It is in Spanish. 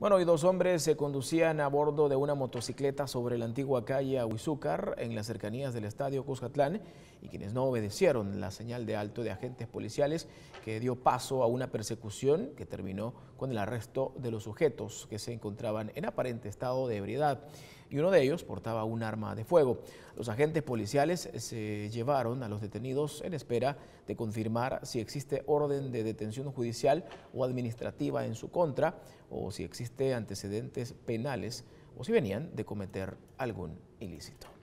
Bueno, y dos hombres se conducían a bordo de una motocicleta sobre la antigua calle Huizúcar en las cercanías del estadio Cuscatlán y quienes no obedecieron la señal de alto de agentes policiales que dio paso a una persecución que terminó con el arresto de los sujetos que se encontraban en aparente estado de ebriedad y uno de ellos portaba un arma de fuego. Los agentes policiales eh, se llevaron a los detenidos en espera de confirmar si existe orden de detención judicial o administrativa en su contra o si existe antecedentes penales o si venían de cometer algún ilícito.